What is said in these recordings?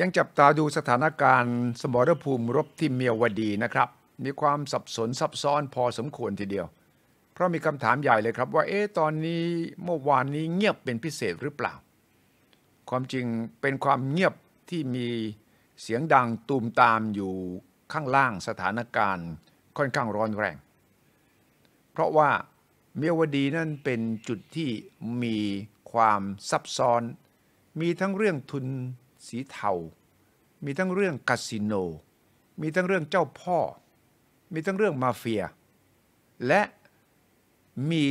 ยังจับตาดูสถานการณ์ สมรภูมิรบที่เมียวดีนะครับ มีความสับสนซับซ้อนพอสมควรทีเดียว เพราะมีคำถามใหญ่เลยครับว่าเอ๊ะตอนนี้เมื่อวานนี้เงียบเป็นพิเศษหรือเปล่า ความจริงเป็นความเงียบที่มีเสียงดังตูมตามอยู่ข้างล่างสถานการณ์ค่อนข้างร้อนแรง เพราะว่าเมียวดีนั่นเป็นจุดที่มีความซับซ้อน มีทั้งเรื่องทุนสีเทา มีทั้งเรื่องคาสิโน มีทั้งเรื่องเจ้าพ่อ มีทั้งเรื่องมาเฟีย และมี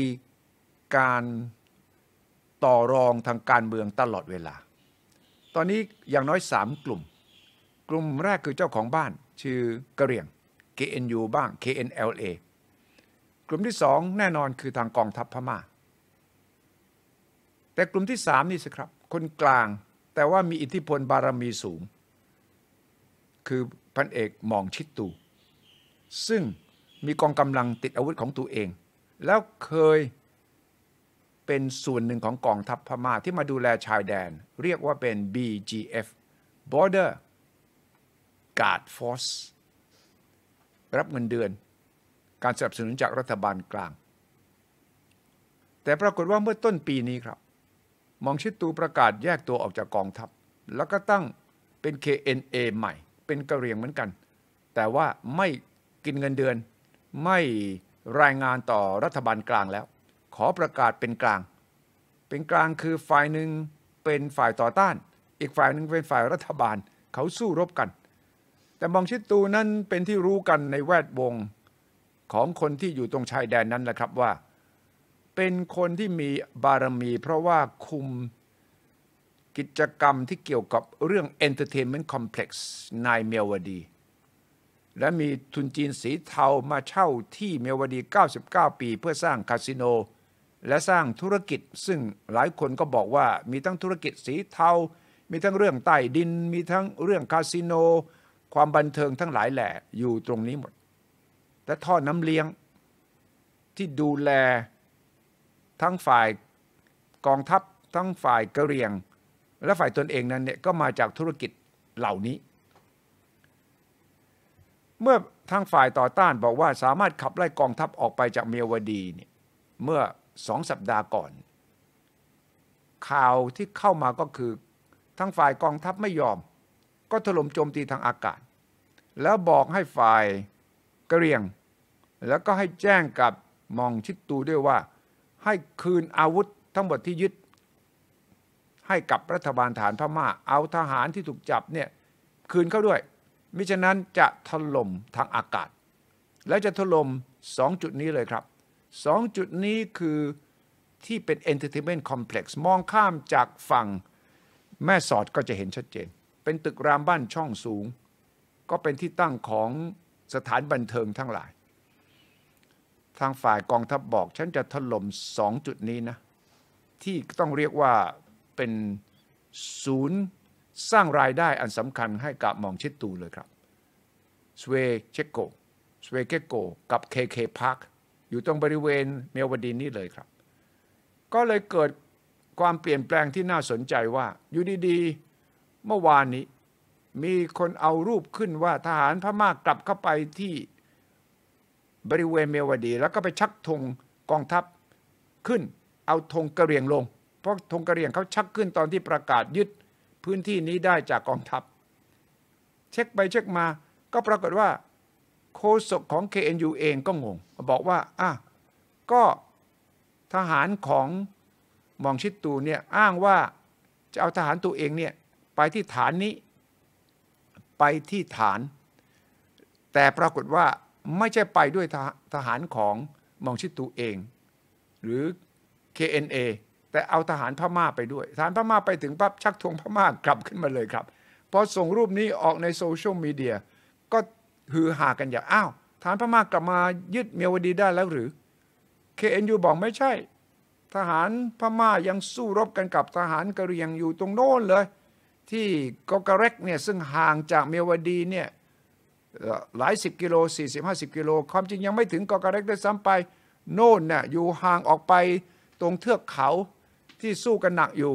การต่อรองทางการเมืองตลอดเวลา ตอนนี้อย่างน้อย3กลุ่ม กลุ่มแรกคือเจ้าของบ้าน ชื่อกระเรียง KNU บ้าง KNLA กลุ่มที่ 2 แน่นอนคือทางกองทัพพมา่า แต่กลุ่มที่ 3นี่สิครับคนกลางแต่ว่ามีอิทธิพลบารมีสูง คือพันเอกมองชิดตู ซึ่งมีกองกำลังติดอาวุธของตัวเอง แล้วเคยเป็นส่วนหนึ่งของกองทัพพม่าที่มาดูแลชายแดน เรียกว่าเป็น BGF Border Guard Force รับเงินเดือน การสนับสนุนจากรัฐบาลกลาง แต่ปรากฏว่าเมื่อต้นปีนี้ครับมองชิดตูประกาศแยกตัวออกจากกองทัพแล้วก็ตั้งเป็น KNA ใหม่เป็นกระเรียงเหมือนกัน แต่ว่าไม่กินเงินเดือน ไม่รายงานต่อรัฐบาลกลางแล้ว ขอประกาศเป็นกลาง เป็นกลางคือฝ่ายหนึ่งเป็นฝ่ายต่อต้าน อีกฝ่ายหนึ่งเป็นฝ่ายรัฐบาลเขาสู้รบกัน แต่มองชิดตูนั้นเป็นที่รู้กันในแวดวงของคนที่อยู่ตรงชายแดนนั้นแหละครับว่าเป็นคนที่มีบารมี เพราะว่าคุม กิจกรรมที่เกี่ยวกับเรื่อง Entertainment Complex นายเมียวดี และมีทุนจีนสีเทามาเช่าที่เมียวดี 99 ปีเพื่อสร้างคาสิโน และสร้างธุรกิจซึ่งหลายคนก็บอกว่ามีทั้งธุรกิจสีเทา มีทั้งเรื่องใต้ดิน มีทั้งเรื่องคาสิโน ความบันเทิงทั้งหลายแหล่อยู่ตรงนี้หมดและท่อน้ำเลี้ยงที่ดูแลทั้งฝ่ายกองทัพทั้งฝ่ายกระเรียง และฝ่ายตนเองนั้นเนี่ยก็มาจากธุรกิจเหล่านี้ เมื่อทางฝ่ายต่อต้านบอกว่าสามารถขับไล่กองทัพออกไปจากเมียวดีเนี่ยเมื่อสองสัปดาห์ก่อน ข่าวที่เข้ามาก็คือทางฝ่ายกองทัพไม่ยอม ก็ถล่มโจมตีทางอากาศ แล้วบอกให้ฝ่ายกระเรียง แล้วก็ให้แจ้งกับมองชิดตูด้วยว่าให้คืนอาวุธทั้งหมดที่ยึด ให้กับรัฐบาลฐานพมา่าเอาทหารที่ถูกจับเนี่ยคืนเข้าด้วยมิฉะนั้นจะถล่มทางอากาศ และจะถล่มสองจุดนี้เลยครับสองจุดนี้คือที่เป็น Entertainment Complex มองข้ามจากฝั่งแม่สอดก็จะเห็นชัดเจน เป็นตึกรามบ้านช่องสูง ก็เป็นที่ตั้งของสถานบันเทิงทั้งหลายทางฝ่ายกองทัพบบอก ฉันจะถล่มสองจุดนี้นะที่ต้องเรียกว่าเป็นศูนย์ สร้างรายได้อันสำคัญให้กับมองชิดตูเลยครับสเวเชโกสเวเกโกกับ KK าร์คอยู่ตรงบริเวณเมลวดีนนี่เลยครับ ก็เลยเกิดความเปลี่ยนแปลงที่น่าสนใจว่า อยู่ดี ๆ เมื่อวานนี้ มีคนเอารูปขึ้นว่าทหารพม่ากกลับเข้าไปที่บริเวณเมียวดี แล้วก็ไปชักธงกองทัพขึ้น เอาธงกระเรียงลง เพราะธงกระเรียงเขาชักขึ้นตอนที่ประกาศยึดพื้นที่นี้ได้จากกองทัพ เช็คไปเช็คมาก็ปรากฏว่า โคศกของ KNU เองก็งงบอกว่าอ่ะก็ทหารของมองชิดตูเนี่ยอ้างว่าจะเอาทหารตัวเองเนี่ย ไปที่ฐานนี้ ไปที่ฐาน แต่ปรากฏว่าไม่ใช่ไปด้วยทหารของมองชิตูเอง หรือ KNA แต่เอาทหารพม่าไปด้วยทหารพม่าไปถึงปั๊บชักธงพม่ากลับขึ้นมาเลยครับ พอส่งรูปนี้ออกในโซเชียลมีเดียก็ฮือหากันอย่างอ้าวทหารพม่ากลับมายึดเมียวดีได้แล้วหรือ KNU บอกไม่ใช่ ทหารพม่ายังสู้รบกันกับทหารกะเหรี่ยงอยู่ตรงโน้นเลย ที่กอกเร็กเนี่ยซึ่งห่างจากเมียวดีเนี่ยหลายสิบกิโลสสี่ิบห้าสิบกิโลความจริงยังไม่ถึงกอกระเล็กด้วยซ้ำไป โน่นน่ยอยู่ห่างออกไปตรงเทือกเขาที่สู้กันหนักอยู่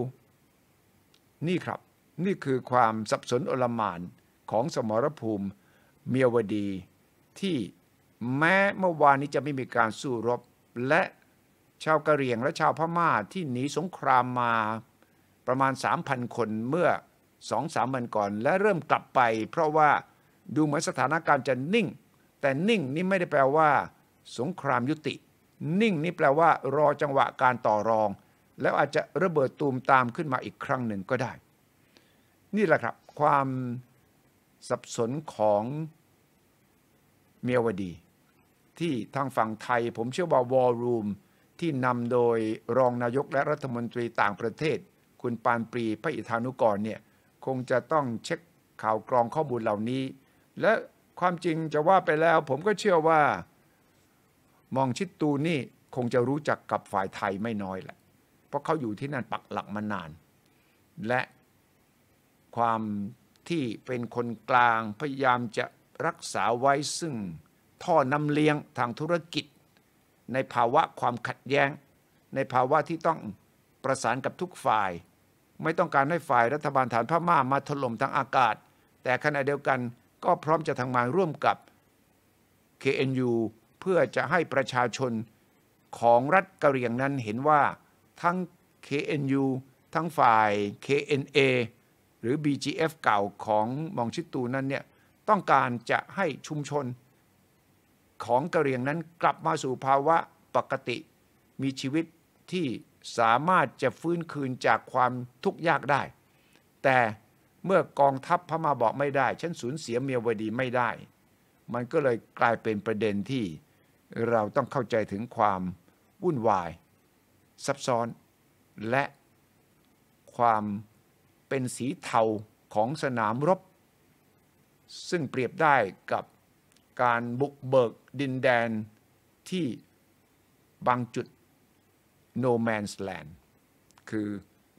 นี่ครับนี่คือความสับสนอลมานของสมรภูมิเมียวดี ที่แม้เมื่อวานนี้จะไม่มีการสู้รบและชาวกะเหรี่ยงและชาวพม่าที่หนีสงครามมาประมาณ 3,000 คนเมื่อสองสามวันก่อนและเริ่มกลับไปเพราะว่าดูเหมือนสถานการณ์จะนิ่ง แต่นิ่งนี่ไม่ได้แปลว่า สงครามยุติ นิ่งนี่แปลว่ารอจังหวะการต่อรอง แล้วอาจจะระเบิดตูมตามขึ้นมาอีกครั้งหนึ่งก็ได้ นี่แหละครับความสับสนของเมียวดีที่ทางฝั่งไทย ผมเชื่อว่าวอลรูมที่นำโดยรองนายกและรัฐมนตรีต่างประเทศ คุณปานปรี พระอิทานุกรเนี่ยคงจะต้องเช็คข่าวกรองข้อมูลเหล่านี้และความจริงจะว่าไปแล้ว ผมก็เชื่อว่า มองชิดตูนี่คงจะรู้จักกับฝ่ายไทยไม่น้อยแหละ เพราะเขาอยู่ที่นั่นปักหลักมานาน และความที่เป็นคนกลางพยายามจะรักษาไว้ซึ่งท่อนำเลี้ยงทางธุรกิจ ในภาวะความขัดแย้ง ในภาวะที่ต้องประสานกับทุกฝ่าย ไม่ต้องการให้ฝ่ายรัฐบาลฐานพม่ามาถล่มทางอากาศ แต่ขณะเดียวกันก็พร้อมจะทางานร่วมกับ KNU เพื่อจะให้ประชาชนของรัฐกะเหรี่ยงนั้นเห็นว่าทั้ง KNU ทั้งฝ่าย KNA หรือ BGF เก่าของมองชิตูนั้นเนี่ยต้องการจะให้ชุมชนของกะเหรี่ยงนั้นกลับมาสู่ภาวะปกติ มีชีวิตที่สามารถจะฟื้นคืนจากความทุกข์ยากได้ แต่เมื่อกองทัพพม่าบอกไม่ได้ ฉันสูญเสียเมียวดีไม่ได้ มันก็เลยกลายเป็นประเด็นที่เราต้องเข้าใจถึงความวุ่นวาย ซับซ้อนและความเป็นสีเทาของสนามรบ ซึ่งเปรียบได้กับการบุกเบิกดินแดนที่บางจุด no man's land คือ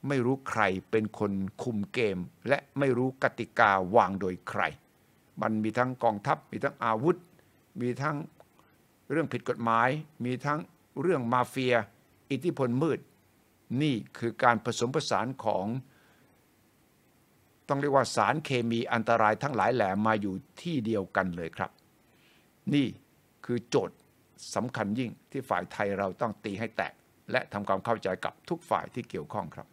ไม่รู้ใครเป็นคนคุมเกมและไม่รู้กติกาวางโดยใคร มันมีทั้งกองทัพ มีทั้งอาวุธ มีทั้งเรื่องผิดกฎหมาย มีทั้งเรื่องมาเฟีย อิทธิพลมืด นี่คือการผสมผสานของต้องเรียกว่าสารเคมีอันตรายทั้งหลายแหล่มาอยู่ที่เดียวกันเลยครับ นี่คือโจทย์สำคัญยิ่งที่ฝ่ายไทยเราต้องตีให้แตก และทำความเข้าใจกับทุกฝ่ายที่เกี่ยวข้องครับ